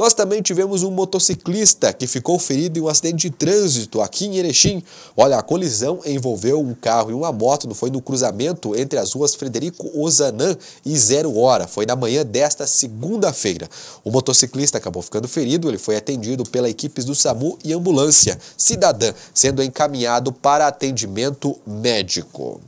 Nós também tivemos um motociclista que ficou ferido em um acidente de trânsito aqui em Erechim. Olha, a colisão envolveu um carro e uma moto, não foi no cruzamento entre as ruas Frederico Ozanam e Zero Hora. Foi na manhã desta segunda-feira. O motociclista acabou ficando ferido, ele foi atendido pela equipes do SAMU e ambulância cidadã, sendo encaminhado para atendimento médico.